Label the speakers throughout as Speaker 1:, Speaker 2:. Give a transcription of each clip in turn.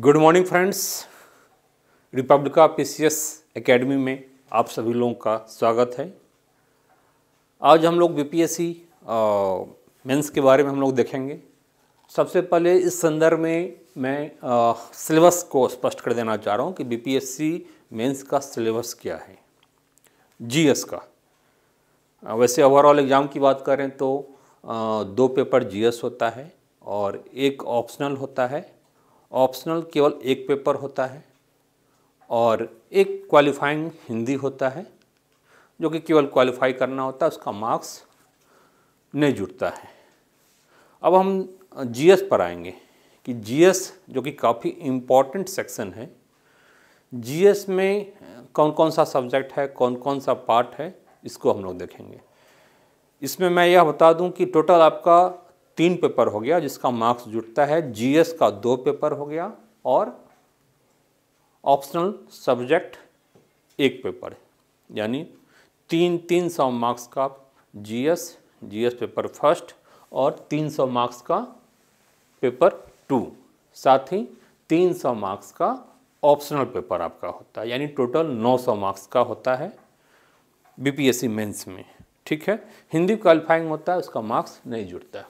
Speaker 1: good morning friends रिपब्लिका एस academy में आप सभी लोगों का स्वागत है आज हम लोग बीपीएससी मेन्स के बारे में हम लोग देखेंगे सबसे पहले इस संदर्भ में मैं सिलेबस को स्पष्ट कर देना चाह रहा हूँ कि बीपीएससी मेन्स का सिलेबस क्या है जीएस का आ, वैसे ओवरऑल एग्ज़ाम की बात करें तो आ, दो पेपर एस होता है और एक ऑप्शनल होता है ऑप्शनल केवल एक पेपर होता है और एक क्वालिफाइंग हिंदी होता है जो कि केवल क्वालिफाई करना होता है उसका मार्क्स नहीं जुड़ता है अब हम जीएस पर आएंगे कि जीएस जो कि काफ़ी इम्पॉर्टेंट सेक्शन है जीएस में कौन कौन सा सब्जेक्ट है कौन कौन सा पार्ट है इसको हम लोग देखेंगे इसमें मैं यह बता दूं कि टोटल आपका तीन पेपर हो गया जिसका मार्क्स जुटता है जीएस का दो पेपर हो गया और ऑप्शनल सब्जेक्ट एक पेपर यानी तीन तीन सौ मार्क्स का जीएस जीएस पेपर फर्स्ट और तीन सौ मार्क्स का पेपर टू साथ ही तीन सौ मार्क्स का ऑप्शनल पेपर आपका होता है यानी टोटल नौ सौ मार्क्स का होता है बीपीएससी मेंस में ठीक है हिंदी क्वालिफाइंग होता है उसका मार्क्स नहीं जुड़ता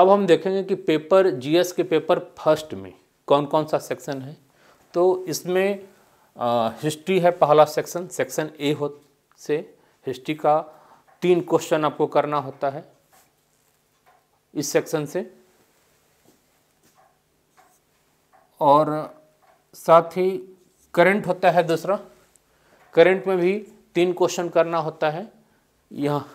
Speaker 1: अब हम देखेंगे कि पेपर जीएस के पेपर फर्स्ट में कौन कौन सा सेक्शन है तो इसमें हिस्ट्री है पहला सेक्शन सेक्शन ए हो से हिस्ट्री का तीन क्वेश्चन आपको करना होता है इस सेक्शन से और साथ ही करंट होता है दूसरा करंट में भी तीन क्वेश्चन करना होता है यहाँ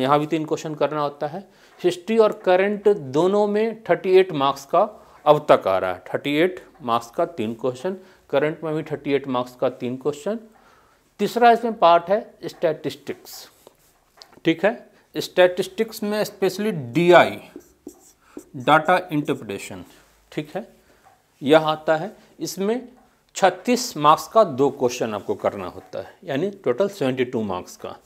Speaker 1: यहाँ भी तीन क्वेश्चन करना होता है हिस्ट्री और करंट दोनों में 38 मार्क्स का अब तक आ रहा है 38 मार्क्स का तीन क्वेश्चन करंट में भी 38 मार्क्स का तीन क्वेश्चन तीसरा इसमें पार्ट है स्टैटिस्टिक्स ठीक है स्टैटिस्टिक्स में स्पेशली डीआई डाटा इंटरप्रिटेशन ठीक है यह आता है इसमें 36 मार्क्स का दो क्वेश्चन आपको करना होता है यानी टोटल 72 मार्क्स का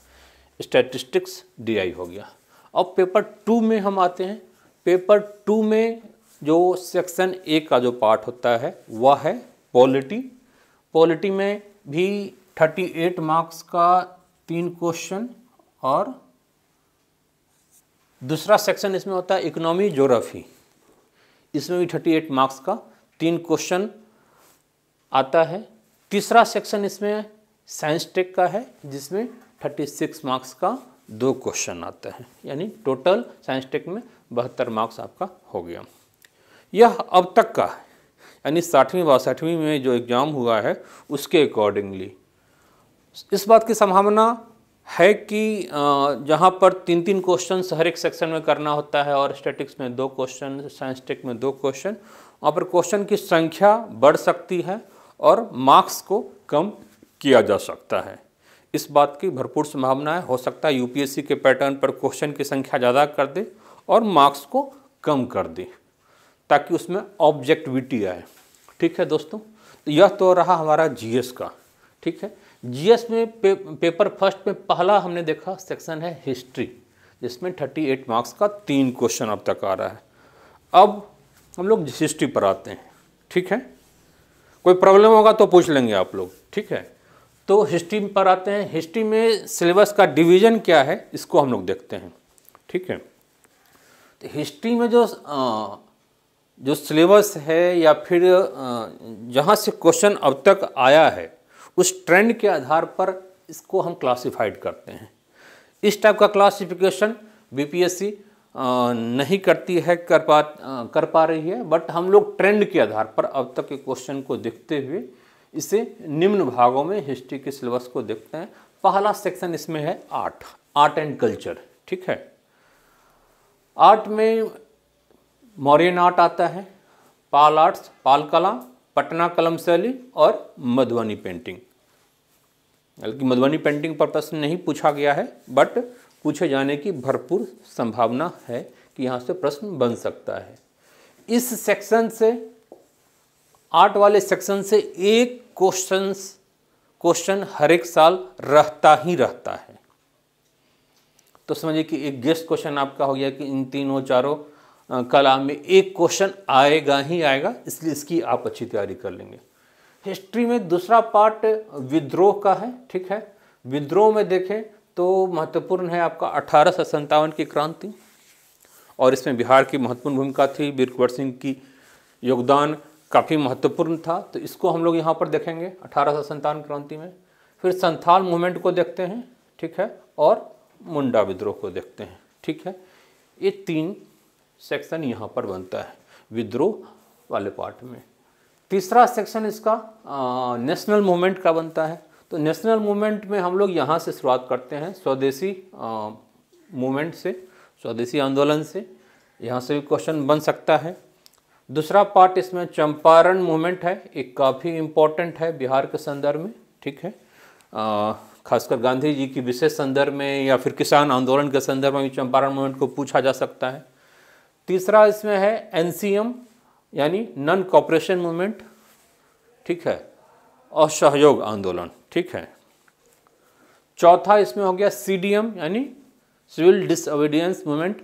Speaker 1: स्टैटिस्टिक्स डीआई हो गया अब पेपर टू में हम आते हैं पेपर टू में जो सेक्शन ए का जो पार्ट होता है वह है पॉलिटी पॉलिटी में भी 38 मार्क्स का तीन क्वेश्चन और दूसरा सेक्शन इसमें होता है इकोनॉमी जोग्राफी इसमें भी 38 मार्क्स का तीन क्वेश्चन आता है तीसरा सेक्शन इसमें साइंस टेक का है जिसमें थर्टी सिक्स मार्क्स का दो क्वेश्चन आते हैं यानी टोटल साइंस टेक में बहत्तर मार्क्स आपका हो गया यह अब तक का यानी साठवीं बासठवीं में जो एग्ज़ाम हुआ है उसके अकॉर्डिंगली इस बात की संभावना है कि जहाँ पर तीन तीन क्वेश्चन हर एक सेक्शन में करना होता है और स्टेटिक्स में दो क्वेश्चन साइंस टेक में दो क्वेश्चन वहाँ पर क्वेश्चन की संख्या बढ़ सकती है और मार्क्स को कम किया जा सकता है इस बात की भरपूर संभावना है हो सकता है यूपीएससी के पैटर्न पर क्वेश्चन की संख्या ज़्यादा कर दे और मार्क्स को कम कर दे ताकि उसमें ऑब्जेक्टिविटी आए ठीक है दोस्तों तो यह तो रहा हमारा जीएस का ठीक है जीएस में पे, पेपर फर्स्ट में पहला हमने देखा सेक्शन है हिस्ट्री जिसमें 38 मार्क्स का तीन क्वेश्चन अब तक आ रहा है अब हम लोग हिस्ट्री पर आते हैं ठीक है कोई प्रॉब्लम होगा तो पूछ लेंगे आप लोग ठीक है तो हिस्ट्री पर आते हैं हिस्ट्री में सिलेबस का डिवीजन क्या है इसको हम लोग देखते हैं ठीक है तो हिस्ट्री में जो आ, जो सिलेबस है या फिर जहाँ से क्वेश्चन अब तक आया है उस ट्रेंड के आधार पर इसको हम क्लासिफाइड करते हैं इस टाइप का क्लासिफिकेशन बीपीएससी नहीं करती है कर पा कर पा रही है बट हम लोग ट्रेंड के आधार पर अब तक के क्वेश्चन को देखते हुए इसे निम्न भागों में हिस्ट्री के सिलेबस को देखते हैं पहला सेक्शन इसमें है आर्ट आर्ट एंड कल्चर ठीक है आर्ट में मॉरियन आर्ट आता है पाल आर्ट्स पाल कला पटना कलम शैली और मधुबनी पेंटिंग हालांकि मधुबनी पेंटिंग पर प्रश्न नहीं पूछा गया है बट पूछे जाने की भरपूर संभावना है कि यहाँ से प्रश्न बन सकता है इस सेक्शन से आर्ट वाले सेक्शन से एक क्वेश्चन क्वेश्चन हर एक साल रहता ही रहता है तो समझिए कि एक गेस्ट क्वेश्चन आपका हो गया कि इन तीनों चारों कला में एक क्वेश्चन आएगा ही आएगा इसलिए इसकी आप अच्छी तैयारी कर लेंगे हिस्ट्री में दूसरा पार्ट विद्रोह का है ठीक है विद्रोह में देखें तो महत्वपूर्ण है आपका अठारह की क्रांति और इसमें बिहार की महत्वपूर्ण भूमिका थी वीर कुंवर सिंह की योगदान काफ़ी महत्वपूर्ण था तो इसको हम लोग यहाँ पर देखेंगे अठारह क्रांति में फिर संथाल मूवमेंट को देखते हैं ठीक है और मुंडा विद्रोह को देखते हैं ठीक है ये तीन सेक्शन यहाँ पर बनता है विद्रोह वाले पार्ट में तीसरा सेक्शन इसका आ, नेशनल मूवमेंट का बनता है तो नेशनल मूवमेंट में हम लोग यहाँ से शुरुआत करते हैं स्वदेशी मूवमेंट से स्वदेशी आंदोलन से यहाँ से भी क्वेश्चन बन सकता है दूसरा पार्ट इसमें चंपारण मूवमेंट है एक काफ़ी इम्पोर्टेंट है बिहार के संदर्भ में ठीक है खासकर गांधी जी की विशेष संदर्भ में या फिर किसान आंदोलन के संदर्भ में भी चंपारण मूवमेंट को पूछा जा सकता है तीसरा इसमें है एन यानी नॉन कॉपरेशन मूवमेंट ठीक है और सहयोग आंदोलन ठीक है चौथा इसमें हो गया सी यानी सिविल डिसओबीडियंस मूवमेंट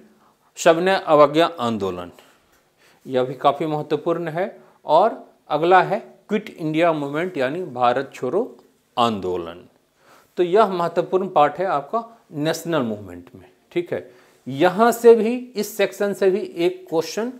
Speaker 1: शबन अवज्ञा आंदोलन यह भी काफ़ी महत्वपूर्ण है और अगला है क्विट इंडिया मूवमेंट यानी भारत छोड़ो आंदोलन तो यह महत्वपूर्ण पार्ट है आपका नेशनल मूवमेंट में ठीक है यहाँ से भी इस सेक्शन से भी एक क्वेश्चन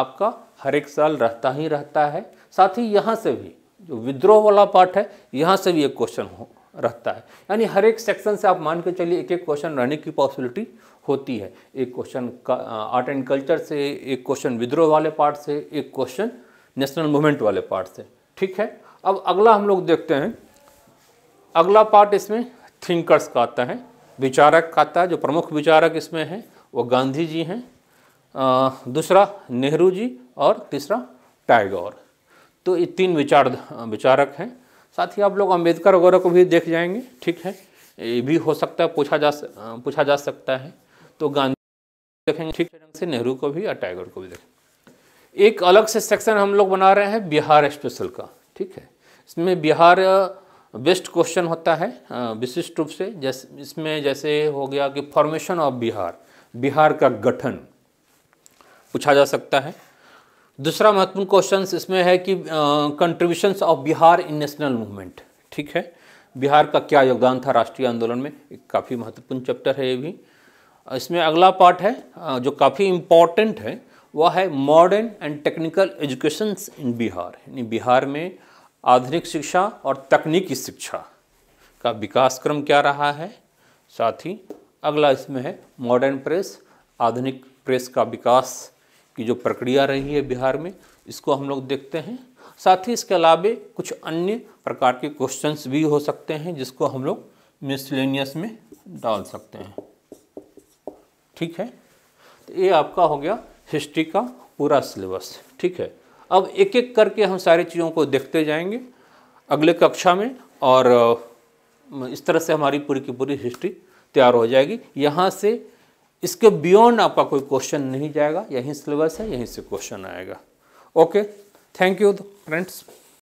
Speaker 1: आपका हर एक साल रहता ही रहता है साथ ही यहाँ से भी जो विद्रोह वाला पार्ट है यहाँ से भी एक क्वेश्चन हो रहता है यानी हर एक सेक्शन से आप मान के चलिए एक एक क्वेश्चन रहने की पॉसिबिलिटी होती है एक क्वेश्चन आर्ट एंड कल्चर से एक क्वेश्चन विद्रोह वाले पार्ट से एक क्वेश्चन नेशनल मूवमेंट वाले पार्ट से ठीक है अब अगला हम लोग देखते हैं अगला पार्ट इसमें थिंकर्स का आता है विचारक का आता है जो प्रमुख विचारक इसमें हैं वो गांधी जी हैं दूसरा नेहरू जी और तीसरा टाइगोर तो ये तीन विचार विचारक हैं साथ ही आप लोग अंबेडकर वगैरह को भी देख जाएंगे ठीक है ये भी हो सकता है पूछा जा पूछा जा सकता है तो गांधी देखेंगे ठीक ढंग से नेहरू को भी और टाइगर को भी देखेंगे एक अलग से सेक्शन हम लोग बना रहे हैं बिहार स्पेशल का ठीक है इसमें बिहार बेस्ट uh, क्वेश्चन होता है uh, विशिष्ट रूप से जैसे इसमें जैसे हो गया कि फॉर्मेशन ऑफ बिहार बिहार का गठन पूछा जा सकता है दूसरा महत्वपूर्ण क्वेश्चन इसमें है कि contributions uh, of Bihar in national movement ठीक है बिहार का क्या योगदान था राष्ट्रीय आंदोलन में एक काफ़ी महत्वपूर्ण चैप्टर है ये भी इसमें अगला पार्ट है जो काफ़ी इम्पॉर्टेंट है वह है modern and technical education in Bihar यानी बिहार में आधुनिक शिक्षा और तकनीकी शिक्षा का विकास क्रम क्या रहा है साथ ही अगला इसमें है मॉडर्न प्रेस आधुनिक प्रेस का विकास की जो प्रक्रिया रही है बिहार में इसको हम लोग देखते हैं साथ ही इसके अलावे कुछ अन्य प्रकार के क्वेश्चंस भी हो सकते हैं जिसको हम लोग मिसलेनियस में डाल सकते हैं ठीक है तो ये आपका हो गया हिस्ट्री का पूरा सिलेबस ठीक है अब एक एक करके हम सारी चीज़ों को देखते जाएंगे अगले कक्षा में और इस तरह से हमारी पूरी की पूरी हिस्ट्री तैयार हो जाएगी यहाँ से इसके बियॉन्ड आपका कोई क्वेश्चन नहीं जाएगा यहीं सिलेबस है यहीं से क्वेश्चन आएगा ओके थैंक यू फ्रेंड्स